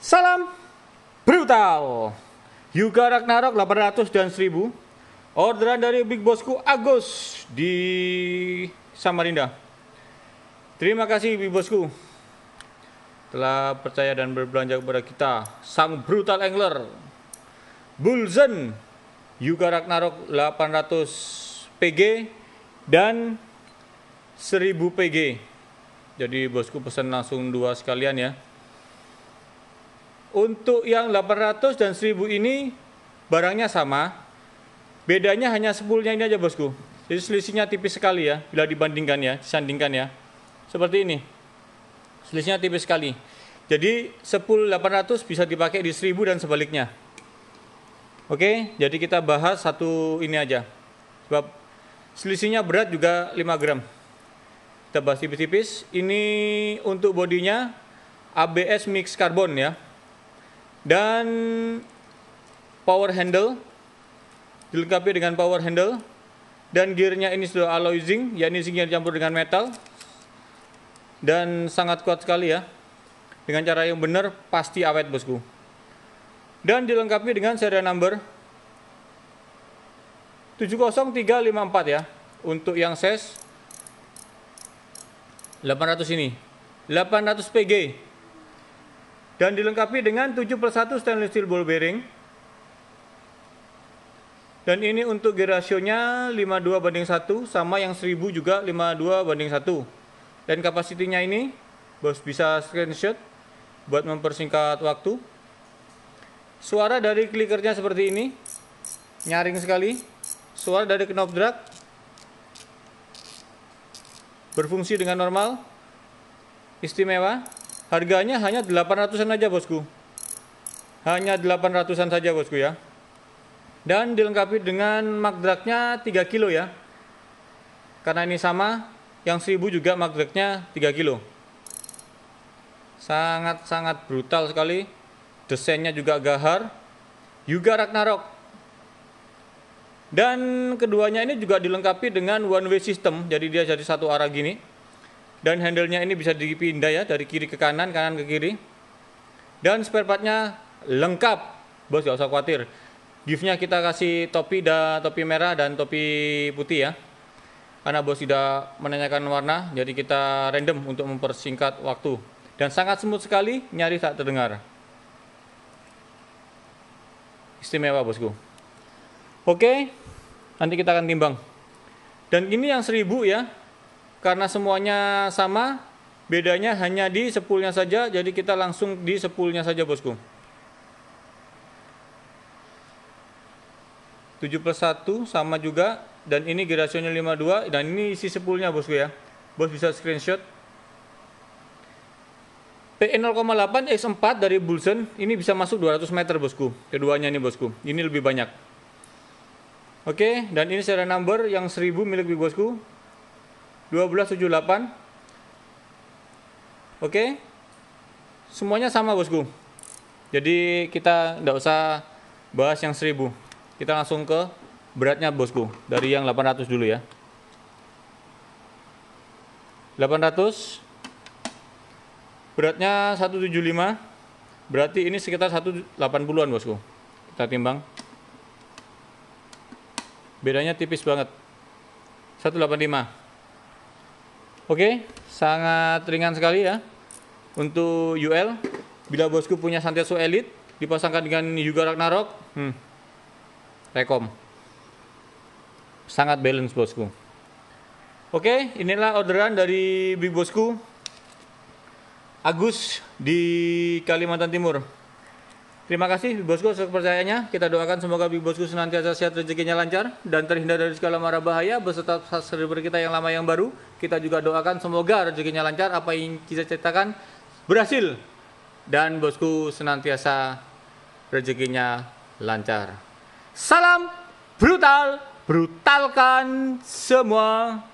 Salam brutal. Yuga Ragnarok 800 dan 1000. Orderan dari Big Bosku Agus di Samarinda. Terima kasih Big Bosku telah percaya dan berbelanja kepada kita sang brutal angler Bulzen Yuga Ragnarok 800 PG dan 1000 PG. Jadi bosku pesan langsung dua sekalian ya. Untuk yang 800 dan 1000 ini barangnya sama. Bedanya hanya 10 ini aja, Bosku. Jadi selisihnya tipis sekali ya bila dibandingkan ya, disandingkan ya. Seperti ini. Selisihnya tipis sekali. Jadi 10800 bisa dipakai di 1000 dan sebaliknya. Oke, jadi kita bahas satu ini aja. Sebab selisihnya berat juga 5 gram. Kita bahas tipis-tipis. Ini untuk bodinya ABS mix karbon ya dan power handle dilengkapi dengan power handle dan gearnya ini sudah alloy zinc yakni zinc yang dicampur dengan metal dan sangat kuat sekali ya dengan cara yang benar pasti awet bosku dan dilengkapi dengan serial number 70354 ya untuk yang SES 800 ini 800 PG dan dilengkapi dengan 7 per 1 stainless steel ball bearing. Dan ini untuk gear rasionya 52 banding 1 sama yang 1000 juga 52 banding 1. Dan kapasitinya ini bos bisa screenshot buat mempersingkat waktu. Suara dari clickernya seperti ini. Nyaring sekali. Suara dari knob drag berfungsi dengan normal. Istimewa. Harganya hanya 800-an aja bosku. Hanya 800-an saja bosku ya. Dan dilengkapi dengan magdraknya 3 kilo ya. Karena ini sama, yang 1000 juga magdraknya 3 kilo. Sangat-sangat brutal sekali. Desainnya juga gahar. Yuga Ragnarok. Dan keduanya ini juga dilengkapi dengan one way system. Jadi dia jadi satu arah gini dan handlenya ini bisa dipindah ya dari kiri ke kanan kanan ke kiri dan spare partnya lengkap bos gak usah khawatir giftnya kita kasih topi da topi merah dan topi putih ya karena bos tidak menanyakan warna jadi kita random untuk mempersingkat waktu dan sangat smooth sekali nyari tak terdengar istimewa bosku oke nanti kita akan timbang dan ini yang seribu ya karena semuanya sama, bedanya hanya di sepulnya saja, jadi kita langsung di sepulnya saja bosku. 7 plus 1 sama juga, dan ini gradasinya 52, dan ini isi sepulnya bosku ya. Bos bisa screenshot. PE0,8 X4 dari Bulsen ini bisa masuk 200 meter bosku. Keduanya ini, bosku. Ini lebih banyak. Oke, dan ini serial number yang 1000 milik bosku. 1278 oke semuanya sama bosku jadi kita tidak usah bahas yang 1000 kita langsung ke beratnya bosku dari yang 800 dulu ya 800 beratnya 175 berarti ini sekitar 180-an bosku kita timbang bedanya tipis banget 185 Oke, sangat ringan sekali ya untuk UL. Bila bosku punya Santetsu Elite dipasangkan dengan Yuga Ragnarok, hmm, rekom. Sangat balance bosku. Oke, inilah orderan dari Big Bosku. Agus di Kalimantan Timur. Terima kasih Bibi Bosku atas kepercayaannya. Kita doakan semoga Bibi Bosku senantiasa sehat rezekinya lancar dan terhindar dari segala mara bahaya beserta subscriber kita yang lama yang baru. Kita juga doakan semoga rezekinya lancar apa yang kita ceritakan berhasil dan Bosku senantiasa rezekinya lancar. Salam brutal, brutalkan semua.